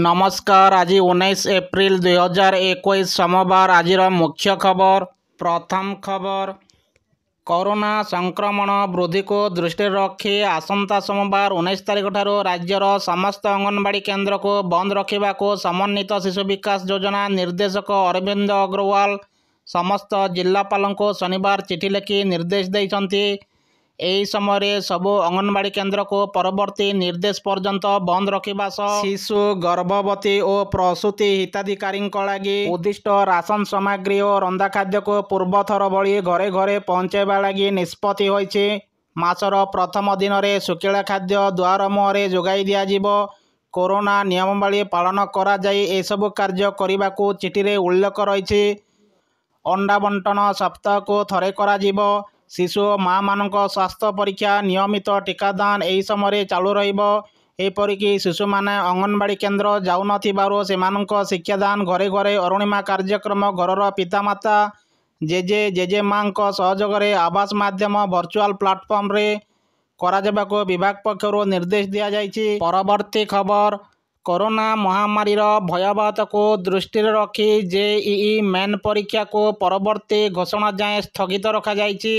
ନମସ୍କାର ଆଜି ଉଣେଇଶ ଏପ୍ରିଲ ଦୁଇହଜାର ଏକୋଇଶ ସୋମବାର ଆଜିର ମୁଖ୍ୟ ଖବର ପ୍ରଥମ ଖବର କରୋନା ସଂକ୍ରମଣ ବୃଦ୍ଧିକୁ ଦୃଷ୍ଟିରେ ରଖି ଆସନ୍ତା ସୋମବାର ଉଣେଇଶ ତାରିଖ ଠାରୁ ରାଜ୍ୟର ସମସ୍ତ ଅଙ୍ଗନବାଡ଼ି କେନ୍ଦ୍ରକୁ ବନ୍ଦ ରଖିବାକୁ ସମନ୍ୱିତ ଶିଶୁ ବିକାଶ ଯୋଜନା ନିର୍ଦ୍ଦେଶକ ଅରବିନ୍ଦ ଅଗ୍ରୱାଲ ସମସ୍ତ ଜିଲ୍ଲାପାଳଙ୍କୁ ଶନିବାର ଚିଠି ଲେଖି ନିର୍ଦ୍ଦେଶ ଦେଇଛନ୍ତି ଏହି ସମୟରେ ସବୁ ଅଙ୍ଗନବାଡ଼ି କେନ୍ଦ୍ରକୁ ପରବର୍ତ୍ତୀ ନିର୍ଦ୍ଦେଶ ପର୍ଯ୍ୟନ୍ତ ବନ୍ଦ ରଖିବା ସହ ଶିଶୁ ଗର୍ଭବତୀ ଓ ପ୍ରସୂତି ହିତାଧିକାରୀଙ୍କ ଲାଗି ଉଦ୍ଦିଷ୍ଟ ରାସନ ସାମଗ୍ରୀ ଓ ରନ୍ଧା ଖାଦ୍ୟକୁ ପୂର୍ବଥର ଭଳି ଘରେ ଘରେ ପହଞ୍ଚାଇବା ଲାଗି ନିଷ୍ପତ୍ତି ହୋଇଛି ମାସର ପ୍ରଥମ ଦିନରେ ଶୁଖିଲା ଖାଦ୍ୟ ଦୁଆର ମୁହଁରେ ଯୋଗାଇ ଦିଆଯିବ କରୋନା ନିୟମବାଳୀ ପାଳନ କରାଯାଇ ଏସବୁ କାର୍ଯ୍ୟ କରିବାକୁ ଚିଠିରେ ଉଲ୍ଲେଖ ରହିଛି ଅଣ୍ଡା ବଣ୍ଟନ ସପ୍ତାହକୁ ଥରେ କରାଯିବ ଶିଶୁ ଓ ମାମାନଙ୍କ ସ୍ୱାସ୍ଥ୍ୟ ପରୀକ୍ଷା ନିୟମିତ ଟିକାଦାନ ଏହି ସମୟରେ ଚାଲୁ ରହିବ ଏପରିକି ଶିଶୁମାନେ ଅଙ୍ଗନବାଡ଼ି କେନ୍ଦ୍ର ଯାଉନଥିବାରୁ ସେମାନଙ୍କ ଶିକ୍ଷାଦାନ ଘରେ ଘରେ ଅରୁଣିମା କାର୍ଯ୍ୟକ୍ରମ ଘରର ପିତାମାତା ଜେଜେ ଜେଜେମାଙ୍କ ସହଯୋଗରେ ଆବାସ ମାଧ୍ୟମ ଭର୍ଚୁଆଲ୍ ପ୍ଲାଟଫର୍ମରେ କରାଯିବାକୁ ବିଭାଗ ପକ୍ଷରୁ ନିର୍ଦ୍ଦେଶ ଦିଆଯାଇଛି ପରବର୍ତ୍ତୀ ଖବର କରୋନା ମହାମାରୀର ଭୟାବହତାକୁ ଦୃଷ୍ଟିରେ ରଖି ଜେଇଇ ମେନ୍ ପରୀକ୍ଷାକୁ ପରବର୍ତ୍ତୀ ଘୋଷଣା ଯାଏଁ ସ୍ଥଗିତ ରଖାଯାଇଛି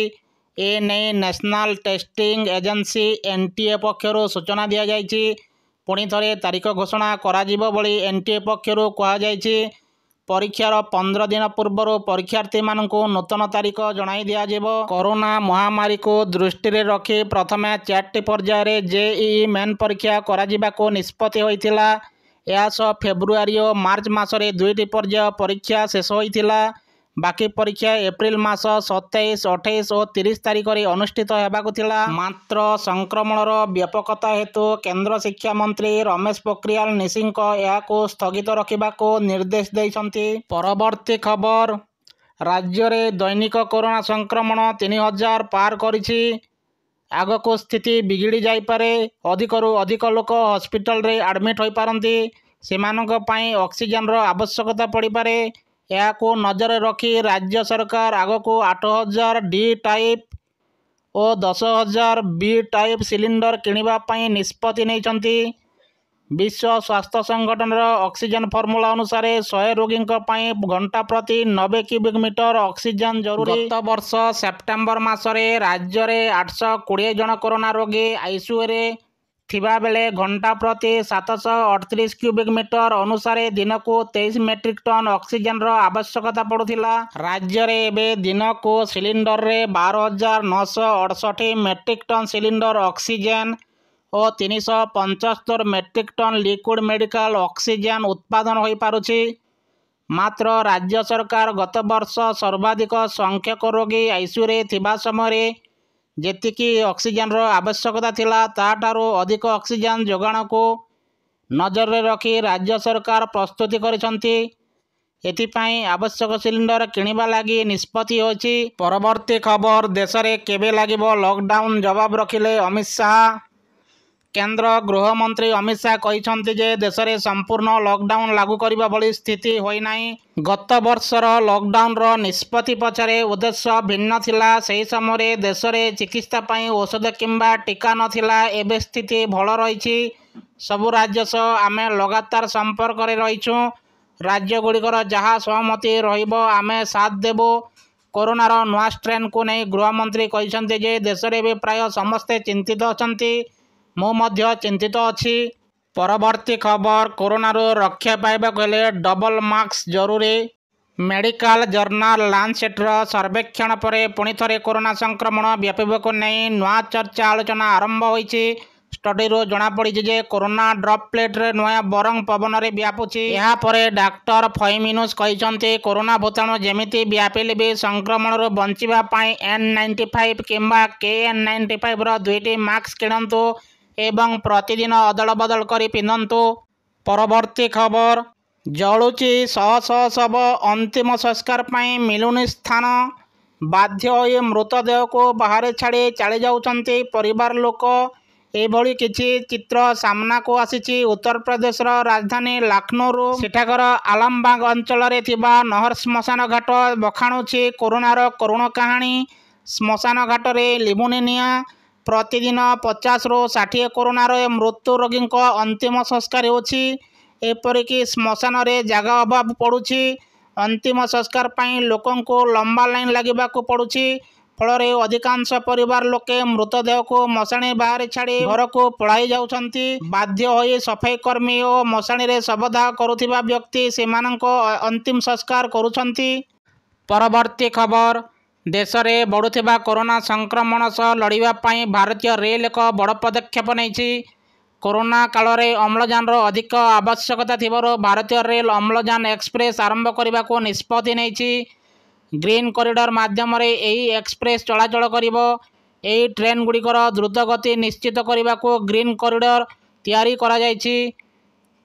ଏ ନେଇ ନ୍ୟାସନାଲ୍ ଟେଷ୍ଟିଂ ଏଜେନ୍ସି ଏନ୍ଟିଏ ପକ୍ଷରୁ ସୂଚନା ଦିଆଯାଇଛି ପୁଣି ଥରେ ତାରିଖ ଘୋଷଣା କରାଯିବ ବୋଲି ଏନ୍ଟିଏ ପକ୍ଷରୁ କୁହାଯାଇଛି ପରୀକ୍ଷାର ପନ୍ଦର ଦିନ ପୂର୍ବରୁ ପରୀକ୍ଷାର୍ଥୀମାନଙ୍କୁ ନୂତନ ତାରିଖ ଜଣାଇ ଦିଆଯିବ କରୋନା ମହାମାରୀକୁ ଦୃଷ୍ଟିରେ ରଖି ପ୍ରଥମେ ଚାରିଟି ପର୍ଯ୍ୟାୟରେ ଜେଇଇ ମେନ୍ ପରୀକ୍ଷା କରାଯିବାକୁ ନିଷ୍ପତ୍ତି ହୋଇଥିଲା ଏହା ସହ ଫେବୃଆରୀ ଓ ମାର୍ଚ୍ଚ ମାସରେ ଦୁଇଟି ପର୍ଯ୍ୟାୟ ପରୀକ୍ଷା ଶେଷ ହୋଇଥିଲା ବାକି ପରୀକ୍ଷା ଏପ୍ରିଲ ମାସ ସତେଇଶ ଅଠେଇଶ ଓ ତିରିଶ ତାରିଖରେ ଅନୁଷ୍ଠିତ ହେବାକୁ ଥିଲା ମାତ୍ର ସଂକ୍ରମଣର ବ୍ୟାପକତା ହେତୁ କେନ୍ଦ୍ର ଶିକ୍ଷାମନ୍ତ୍ରୀ ରମେଶ ପୋଖରିଆଲ ନିଶିଙ୍କ ଏହାକୁ ସ୍ଥଗିତ ରଖିବାକୁ ନିର୍ଦ୍ଦେଶ ଦେଇଛନ୍ତି ପରବର୍ତ୍ତୀ ଖବର ରାଜ୍ୟରେ ଦୈନିକ କରୋନା ସଂକ୍ରମଣ ତିନି ହଜାର ପାର କରିଛି ଆଗକୁ ସ୍ଥିତି ବିଗିଡ଼ି ଯାଇପାରେ ଅଧିକରୁ ଅଧିକ ଲୋକ ହସ୍ପିଟାଲରେ ଆଡ଼ମିଟ୍ ହୋଇପାରନ୍ତି ସେମାନଙ୍କ ପାଇଁ ଅକ୍ସିଜେନର ଆବଶ୍ୟକତା ପଡ଼ିପାରେ ଏହାକୁ ନଜରରେ ରଖି ରାଜ୍ୟ ସରକାର ଆଗକୁ ଆଠ ହଜାର ଡି ଟାଇପ୍ ଓ ଦଶ ହଜାର ବି ଟାଇପ୍ ସିଲିଣ୍ଡର କିଣିବା ପାଇଁ ନିଷ୍ପତ୍ତି ନେଇଛନ୍ତି ବିଶ୍ୱ ସ୍ୱାସ୍ଥ୍ୟ ସଂଗଠନର ଅକ୍ସିଜେନ୍ ଫର୍ମୁଲା ଅନୁସାରେ ଶହେ ରୋଗୀଙ୍କ ପାଇଁ ଘଣ୍ଟା ପ୍ରତି ନବେ କ୍ୟୁବିକ୍ ମିଟର ଅକ୍ସିଜେନ୍ ଜରୁରୀ ଗତ ବର୍ଷ ସେପ୍ଟେମ୍ବର ମାସରେ ରାଜ୍ୟରେ ଆଠଶହ କୋଡ଼ିଏ ଜଣ କରୋନା ରୋଗୀ ଆଇସିୟୁରେ ଥିବାବେଳେ ଘଣ୍ଟା ପ୍ରତି ସାତଶହ ଅଠତିରିଶ କ୍ୟୁବିକ୍ ମିଟର ଅନୁସାରେ ଦିନକୁ ତେଇଶ ମେଟ୍ରିକ୍ ଟନ୍ ଅକ୍ସିଜେନ୍ର ଆବଶ୍ୟକତା ପଡ଼ୁଥିଲା ରାଜ୍ୟରେ ଏବେ ଦିନକୁ ସିଲିଣ୍ଡରରେ ବାର ହଜାର ନଅଶହ ଅଠଷଠି ମେଟ୍ରିକ୍ ଟନ୍ ସିଲିଣ୍ଡର ଅକ୍ସିଜେନ୍ ଓ ତିନିଶହ ପଞ୍ଚସ୍ତର metric ton liquid medical oxygen ଉତ୍ପାଦନ ହୋଇପାରୁଛି ମାତ୍ର ରାଜ୍ୟ ସରକାର ଗତବର୍ଷ ସର୍ବାଧିକ ସଂଖ୍ୟକ ରୋଗୀ ଆଇସିୟୁରେ ଥିବା ସମୟରେ ଯେତିକି ଅକ୍ସିଜେନର ଆବଶ୍ୟକତା ଥିଲା ତାଠାରୁ ଅଧିକ ଅକ୍ସିଜେନ୍ ଯୋଗାଣକୁ ନଜରରେ ରଖି ରାଜ୍ୟ ସରକାର ପ୍ରସ୍ତୁତି କରିଛନ୍ତି ଏଥିପାଇଁ ଆବଶ୍ୟକ ସିଲିଣ୍ଡର କିଣିବା ଲାଗି ନିଷ୍ପତ୍ତି ହୋଇଛି ପରବର୍ତ୍ତୀ ଖବର ଦେଶରେ କେବେ ଲାଗିବ ଲକଡାଉନ୍ ଜବାବ ରଖିଲେ ଅମିତ ଶାହା କେନ୍ଦ୍ର ଗୃହମନ୍ତ୍ରୀ ଅମିତ ଶାହା କହିଛନ୍ତି ଯେ ଦେଶରେ ସମ୍ପୂର୍ଣ୍ଣ ଲକଡାଉନ୍ ଲାଗୁ କରିବା ଭଳି ସ୍ଥିତି ହୋଇନାହିଁ ଗତ ବର୍ଷର ଲକଡାଉନ୍ର ନିଷ୍ପତ୍ତି ପଛରେ ଉଦ୍ଦେଶ୍ୟ ଭିନ୍ନ ଥିଲା ସେହି ସମୟରେ ଦେଶରେ ଚିକିତ୍ସା ପାଇଁ ଔଷଧ କିମ୍ବା ଟିକା ନଥିଲା ଏବେ ସ୍ଥିତି ଭଲ ରହିଛି ସବୁ ରାଜ୍ୟ ସହ ଆମେ ଲଗାତାର ସମ୍ପର୍କରେ ରହିଛୁ ରାଜ୍ୟଗୁଡ଼ିକର ଯାହା ସହମତି ରହିବ ଆମେ ସାଥ୍ ଦେବୁ କରୋନାର ନୂଆ ଷ୍ଟ୍ରେନ୍କୁ ନେଇ ଗୃହମନ୍ତ୍ରୀ କହିଛନ୍ତି ଯେ ଦେଶରେ ବି ପ୍ରାୟ ସମସ୍ତେ ଚିନ୍ତିତ ଅଛନ୍ତି ମୁଁ ମଧ୍ୟ ଚିନ୍ତିତ ଅଛି ପରବର୍ତ୍ତୀ ଖବର କରୋନାରୁ ରକ୍ଷା ପାଇବାକୁ ହେଲେ ଡବଲ୍ ମାସ୍କ ଜରୁରୀ ମେଡ଼ିକାଲ ଜର୍ନାଲ ଲାନ୍ସେଟ୍ର ସର୍ବେକ୍ଷଣ ପରେ ପୁଣି ଥରେ କରୋନା ସଂକ୍ରମଣ ବ୍ୟାପିବାକୁ ନେଇ ନୂଆ ଚର୍ଚ୍ଚା ଆଲୋଚନା ଆରମ୍ଭ ହୋଇଛି ଷ୍ଟଡିରୁ ଜଣାପଡ଼ିଛି ଯେ କରୋନା ଡ୍ରପ୍ ପ୍ଲେଟ୍ରେ ନୂଆ ବରଂ ପବନରେ ବ୍ୟାପୁଛି ଏହାପରେ ଡାକ୍ତର ଫଇମିନୁସ୍ କହିଛନ୍ତି କରୋନା ଭୂତାଣୁ ଯେମିତି ବ୍ୟାପିଲେ ବି ସଂକ୍ରମଣରୁ ବଞ୍ଚିବା ପାଇଁ ଏନ୍ ନାଇଣ୍ଟି ଫାଇଭ୍ କିମ୍ବା କେ ଏନ୍ ନାଇଣ୍ଟି ଫାଇଭ୍ର ଦୁଇଟି ମାସ୍କ କିଣନ୍ତୁ ଏବଂ ପ୍ରତିଦିନ ଅଦଳ ବଦଳ କରି ପିନ୍ଧନ୍ତୁ ପରବର୍ତ୍ତୀ ଖବର ଜଳୁଛି ଶହ ଶହ ଶବ ଅନ୍ତିମ ସଂସ୍କାର ପାଇଁ ମିଳୁନି ସ୍ଥାନ ବାଧ୍ୟ ହୋଇ ମୃତଦେହକୁ ବାହାରେ ଛାଡ଼ି ଚାଲିଯାଉଛନ୍ତି ପରିବାର ଲୋକ ଏଭଳି କିଛି ଚିତ୍ର ସାମ୍ନାକୁ ଆସିଛି ଉତ୍ତରପ୍ରଦେଶର ରାଜଧାନୀ ଲକ୍ଷ୍ନୌରୁ ସେଠାକାର ଆଲମବାଗ ଅଞ୍ଚଳରେ ଥିବା ନହର ଶ୍ମଶାନ ଘାଟ ବଖାଣୁଛି କରୋନାର କରୁଣ କାହାଣୀ ଶ୍ମଶାନ ଘାଟରେ ଲିମୁନି ପ୍ରତିଦିନ ପଚାଶରୁ ଷାଠିଏ କରୋନାର ମୃତ୍ୟୁ ରୋଗୀଙ୍କ ଅନ୍ତିମ ସଂସ୍କାର ହେଉଛି ଏପରିକି ଶ୍ମଶାନରେ ଜାଗା ଅଭାବ ପଡ଼ୁଛି ଅନ୍ତିମ ସଂସ୍କାର ପାଇଁ ଲୋକଙ୍କୁ ଲମ୍ବା ଲାଇନ୍ ଲାଗିବାକୁ ପଡ଼ୁଛି ଫଳରେ ଅଧିକାଂଶ ପରିବାର ଲୋକେ ମୃତଦେହକୁ ମଶାଣି ବାହାରେ ଛାଡ଼ି ଘରକୁ ପଳାଇ ଯାଉଛନ୍ତି ବାଧ୍ୟ ହୋଇ ସଫେଇ କର୍ମୀ ଓ ମଶାଣିରେ ଶବଦାହ କରୁଥିବା ବ୍ୟକ୍ତି ସେମାନଙ୍କ ଅନ୍ତିମ ସଂସ୍କାର କରୁଛନ୍ତି ପରବର୍ତ୍ତୀ ଖବର ଦେଶରେ ବଢ଼ୁଥିବା କରୋନା ସଂକ୍ରମଣ ସହ ଲଢ଼ିବା ପାଇଁ ଭାରତୀୟ ରେଲ ଏକ ବଡ଼ ପଦକ୍ଷେପ ନେଇଛି କରୋନା କାଳରେ ଅମ୍ଳଜାନର ଅଧିକ ଆବଶ୍ୟକତା ଥିବାରୁ ଭାରତୀୟ ରେଲ୍ ଅମ୍ଳଜାନ ଏକ୍ସପ୍ରେସ୍ ଆରମ୍ଭ କରିବାକୁ ନିଷ୍ପତ୍ତି ନେଇଛି ଗ୍ରୀନ୍ କରିଡ଼ର ମାଧ୍ୟମରେ ଏହି ଏକ୍ସପ୍ରେସ୍ ଚଳାଚଳ କରିବ ଏହି ଟ୍ରେନ୍ ଟ୍ରେନ୍ଗୁଡ଼ିକର ଦ୍ରୁତଗତି ନିଶ୍ଚିତ କରିବାକୁ ଗ୍ରୀନ୍ କରିଡ଼ର ତିଆରି କରାଯାଇଛି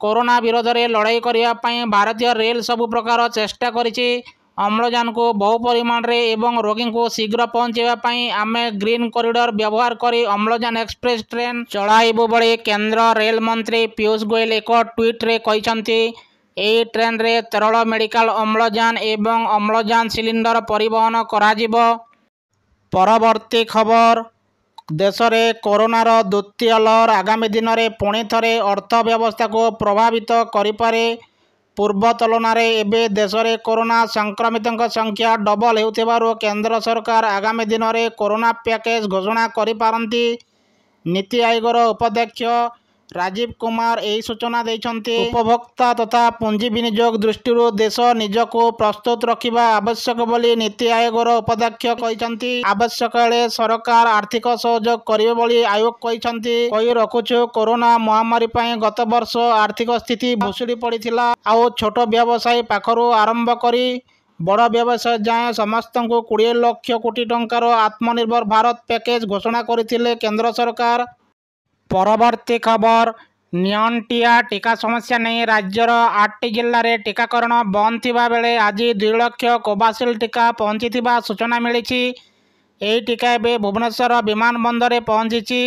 କରୋନା ବିରୋଧରେ ଲଢ଼େଇ କରିବା ପାଇଁ ଭାରତୀୟ ରେଲ ସବୁ ପ୍ରକାର ଚେଷ୍ଟା କରିଛି অম্লজান বহু পরিমাণের এবং রোগীকে শীঘ্র পৌঁছাইপ আমি গ্রিন করিডর ব্যবহার করে অম্লজান এক্সপ্রেস ট্রেন চলাইব বলে কেন্দ্র রেলমন্ত্রী পিয়ুষ গোয়েল এক ট্যুইট্রে এই ট্রেন্রে তরল মেডিকাল অম্লজান এবং অম্লজান সিলিন্ডর পরিবহন করা পরবর্তী খবর দেশে করোনার দ্বিতীয় লর আগামী দিনের পুঁথরে অর্থব্যবস্থাকে প্রভাবিত করিপারে ପୂର୍ବ ତୁଳନାରେ ଏବେ ଦେଶରେ କରୋନା ସଂକ୍ରମିତଙ୍କ ସଂଖ୍ୟା ଡବଲ ହେଉଥିବାରୁ କେନ୍ଦ୍ର ସରକାର ଆଗାମୀ ଦିନରେ କରୋନା ପ୍ୟାକେଜ ଘୋଷଣା କରିପାରନ୍ତି ନୀତି ଆୟୋଗର ଉପାଧ୍ୟକ୍ଷ ରାଜୀବ କୁମାର ଏହି ସୂଚନା ଦେଇଛନ୍ତି ଉପଭୋକ୍ତା ତଥା ପୁଞ୍ଜି ବିନିଯୋଗ ଦୃଷ୍ଟିରୁ ଦେଶ ନିଜକୁ ପ୍ରସ୍ତୁତ ରଖିବା ଆବଶ୍ୟକ ବୋଲି ନୀତି ଆୟୋଗର ଉପାଧ୍ୟକ୍ଷ କହିଛନ୍ତି ଆବଶ୍ୟକ ବେଳେ ସରକାର ଆର୍ଥିକ ସହଯୋଗ କରିବେ ବୋଲି ଆୟୋଗ କହିଛନ୍ତି କହି ରଖୁଛୁ କରୋନା ମହାମାରୀ ପାଇଁ ଗତ ବର୍ଷ ଆର୍ଥିକ ସ୍ଥିତି ଭୁଷୁଡ଼ି ପଡ଼ିଥିଲା ଆଉ ଛୋଟ ବ୍ୟବସାୟୀ ପାଖରୁ ଆରମ୍ଭ କରି ବଡ଼ ବ୍ୟବସାୟ ଯାଏଁ ସମସ୍ତଙ୍କୁ କୋଡ଼ିଏ ଲକ୍ଷ କୋଟି ଟଙ୍କାର ଆତ୍ମନିର୍ଭର ଭାରତ ପ୍ୟାକେଜ୍ ଘୋଷଣା କରିଥିଲେ କେନ୍ଦ୍ର ସରକାର ପରବର୍ତ୍ତୀ ଖବର ନିଅଣ୍ଟିଆ ଟିକା ସମସ୍ୟା ନେଇ ରାଜ୍ୟର ଆଠଟି ଜିଲ୍ଲାରେ ଟିକାକରଣ ବନ୍ଦ ଥିବାବେଳେ ଆଜି ଦୁଇ ଲକ୍ଷ କୋଭାସିଲ୍ ଟିକା ପହଞ୍ଚିଥିବା ସୂଚନା ମିଳିଛି ଏହି ଟିକା ଏବେ ଭୁବନେଶ୍ୱର ବିମାନବନ୍ଦରରେ ପହଞ୍ଚିଛି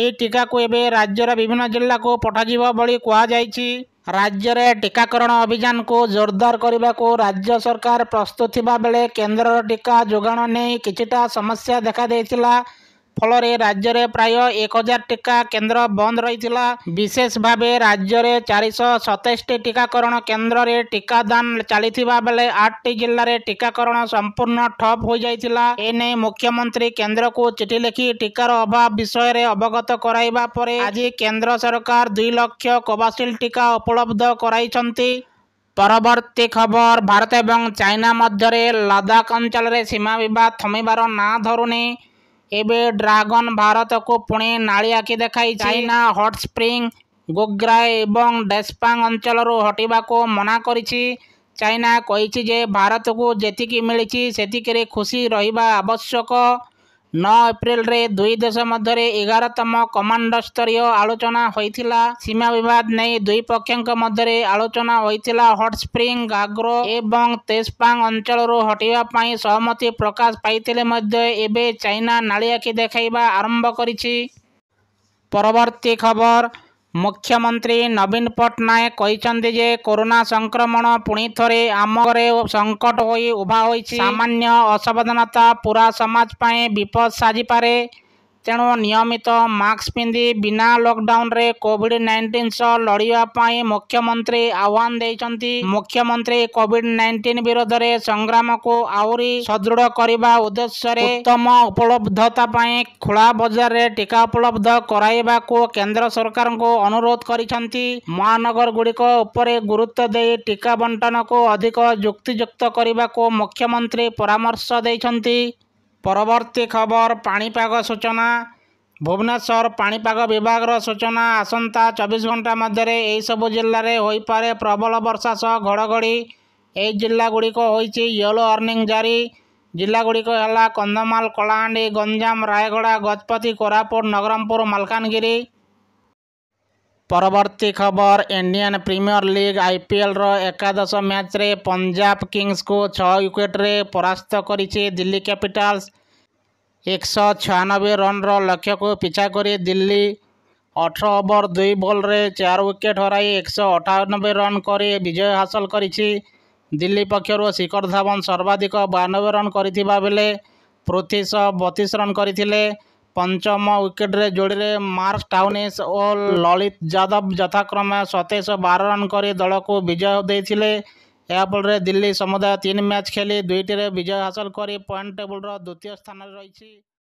ଏହି ଟିକାକୁ ଏବେ ରାଜ୍ୟର ବିଭିନ୍ନ ଜିଲ୍ଲାକୁ ପଠାଯିବ ବୋଲି କୁହାଯାଇଛି ରାଜ୍ୟରେ ଟିକାକରଣ ଅଭିଯାନକୁ ଜୋରଦାର କରିବାକୁ ରାଜ୍ୟ ସରକାର ପ୍ରସ୍ତୁତ ଥିବାବେଳେ କେନ୍ଦ୍ରର ଟିକା ଯୋଗାଣ ନେଇ କିଛିଟା ସମସ୍ୟା ଦେଖାଦେଇଥିଲା ଫଳରେ ରାଜ୍ୟରେ ପ୍ରାୟ ଏକ ହଜାର ଟିକା କେନ୍ଦ୍ର ବନ୍ଦ ରହିଥିଲା ବିଶେଷ ଭାବେ ରାଜ୍ୟରେ ଚାରିଶହ ସତେଇଶଟି ଟିକାକରଣ କେନ୍ଦ୍ରରେ ଟିକାଦାନ ଚାଲିଥିବା ବେଳେ ଆଠଟି ଜିଲ୍ଲାରେ ଟିକାକରଣ ସମ୍ପୂର୍ଣ୍ଣ ଠପ୍ ହୋଇଯାଇଥିଲା ଏନେଇ ମୁଖ୍ୟମନ୍ତ୍ରୀ କେନ୍ଦ୍ରକୁ ଚିଠି ଲେଖି ଟିକାର ଅଭାବ ବିଷୟରେ ଅବଗତ କରାଇବା ପରେ ଆଜି କେନ୍ଦ୍ର ସରକାର ଦୁଇ ଲକ୍ଷ କୋଭିସିଲ୍ଡ ଟିକା ଉପଲବ୍ଧ କରାଇଛନ୍ତି ପରବର୍ତ୍ତୀ ଖବର ଭାରତ ଏବଂ ଚାଇନା ମଧ୍ୟରେ ଲଦାଖ ଅଞ୍ଚଳରେ ସୀମା ବିବାଦ ଥମିବାର ନାଁ ଧରୁନି ଏବେ ଡ୍ରାଗନ୍ ଭାରତକୁ ପୁଣି ନାଳି ଆଖି ଦେଖାଇ ଚାଇନା ହଟ୍ ସ୍ପ୍ରିଂ ଗୋଗ୍ରାଏ ଏବଂ ଡେସ୍ପାଙ୍ଗ ଅଞ୍ଚଳରୁ ହଟିବାକୁ ମନା କରିଛି ଚାଇନା କହିଛି ଯେ ଭାରତକୁ ଯେତିକି ମିଳିଛି ସେତିକିରେ ଖୁସି ରହିବା ଆବଶ୍ୟକ ନଅ ଏପ୍ରିଲରେ ଦୁଇ ଦେଶ ମଧ୍ୟରେ ଏଗାରତମ କମାଣ୍ଡ ସ୍ତରୀୟ ଆଲୋଚନା ହୋଇଥିଲା ସୀମା ବିବାଦ ନେଇ ଦୁଇ ପକ୍ଷଙ୍କ ମଧ୍ୟରେ ଆଲୋଚନା ହୋଇଥିଲା ହଟ୍ ହଟସ୍ପ୍ରିଙ୍ଗ ଗାଗ୍ରୋ ଏବଂ ତେଜପାଙ୍ଗ ଅଞ୍ଚଳରୁ ହଟିବା ପାଇଁ ସହମତି ପ୍ରକାଶ ପାଇଥିଲେ ମଧ୍ୟ ଏବେ ଚାଇନା ନାଳିଆଖି ଦେଖାଇବା ଆରମ୍ଭ କରିଛି ପରବର୍ତ୍ତୀ ଖବର ମୁଖ୍ୟମନ୍ତ୍ରୀ ନବୀନ ପଟ୍ଟନାୟକ କହିଛନ୍ତି ଯେ କରୋନା ସଂକ୍ରମଣ ପୁଣି ଥରେ ଆମରେ ସଙ୍କଟ ହୋଇ ଉଭା ହୋଇଛି ସାମାନ୍ୟ ଅସାବଧାନତା ପୁରା ସମାଜ ପାଇଁ ବିପଦ ସାଜିପାରେ ତେଣୁ ନିୟମିତ ମାସ୍କ ପିନ୍ଧି ବିନା ଲକଡାଉନରେ କୋଭିଡ ନାଇଣ୍ଟିନ୍ ସହ ଲଢ଼ିବା ପାଇଁ ମୁଖ୍ୟମନ୍ତ୍ରୀ ଆହ୍ୱାନ ଦେଇଛନ୍ତି ମୁଖ୍ୟମନ୍ତ୍ରୀ କୋଭିଡ ନାଇଣ୍ଟିନ୍ ବିରୋଧରେ ସଂଗ୍ରାମକୁ ଆହୁରି ସୁଦୃଢ଼ କରିବା ଉଦ୍ଦେଶ୍ୟରେ ଉତ୍ତମ ଉପଲବ୍ଧତା ପାଇଁ ଖୋଲା ବଜାରରେ ଟିକା ଉପଲବ୍ଧ କରାଇବାକୁ କେନ୍ଦ୍ର ସରକାରଙ୍କୁ ଅନୁରୋଧ କରିଛନ୍ତି ମହାନଗରଗୁଡ଼ିକ ଉପରେ ଗୁରୁତ୍ୱ ଦେଇ ଟିକା ବଣ୍ଟନକୁ ଅଧିକ ଯୁକ୍ତିଯୁକ୍ତ କରିବାକୁ ମୁଖ୍ୟମନ୍ତ୍ରୀ ପରାମର୍ଶ ଦେଇଛନ୍ତି ପରବର୍ତ୍ତୀ ଖବର ପାଣିପାଗ ସୂଚନା ଭୁବନେଶ୍ୱର ପାଣିପାଗ ବିଭାଗର ସୂଚନା ଆସନ୍ତା ଚବିଶ ଘଣ୍ଟା ମଧ୍ୟରେ ଏହିସବୁ ଜିଲ୍ଲାରେ ହୋଇପାରେ ପ୍ରବଳ ବର୍ଷା ସହ ଘଡ଼ଘଡ଼ି ଏହି ଜିଲ୍ଲା ଗୁଡ଼ିକ ହୋଇଛି ୟେଲୋ ୱାର୍ଣ୍ଣିଂ ଜାରି ଜିଲ୍ଲା ଗୁଡ଼ିକ ହେଲା କନ୍ଧମାଳ କଳାହାଣ୍ଡି ଗଞ୍ଜାମ ରାୟଗଡ଼ା ଗଜପତି କୋରାପୁଟ ନବରଙ୍ଗପୁର ମାଲକାନଗିରି ପରବର୍ତ୍ତୀ ଖବର ଇଣ୍ଡିଆନ୍ ପ୍ରିମିୟର ଲିଗ୍ ଆଇପିଏଲ୍ର ଏକାଦଶ ମ୍ୟାଚ୍ରେ ପଞ୍ଜାବ କିଙ୍ଗସ୍କୁ ଛଅ ୱିକେଟ୍ରେ ପରାସ୍ତ କରିଛି ଦିଲ୍ଲୀ କ୍ୟାପିଟାଲ୍ସ ଏକଶହ ଛୟାନବେ ରନ୍ର ଲକ୍ଷ୍ୟକୁ ପିଛା କରି ଦିଲ୍ଲୀ ଅଠର ଓଭର ଦୁଇ ବଲ୍ରେ ଚାରି ୱିକେଟ୍ ହରାଇ ଏକଶହ ଅଠାନବେ ରନ୍ କରି ବିଜୟ ହାସଲ କରିଛି ଦିଲ୍ଲୀ ପକ୍ଷରୁ ଶିଖର ଧାୱନ ସର୍ବାଧିକ ବୟାନବେ ରନ୍ କରିଥିବା ବେଳେ ପୃଥ୍ୱୀ ଶହ ବତିଶ ରନ୍ କରିଥିଲେ ପଞ୍ଚମ ୱିକେଟ୍ରେ ଯୋଡ଼ିରେ ମାର୍କ ଟାଉନିସ୍ ଓ ଲଳିତ ଯାଦବ ଯଥାକ୍ରମେ ସତେଇଶ ବାର ରନ୍ କରି ଦଳକୁ ବିଜୟ ଦେଇଥିଲେ ଏହା ଫଳରେ ଦିଲ୍ଲୀ ସମୁଦାୟ ତିନି ମ୍ୟାଚ୍ ଖେଳି ଦୁଇଟିରେ ବିଜୟ ହାସଲ କରି ପଏଣ୍ଟ ଟେବୁଲ୍ର ଦ୍ୱିତୀୟ ସ୍ଥାନରେ ରହିଛି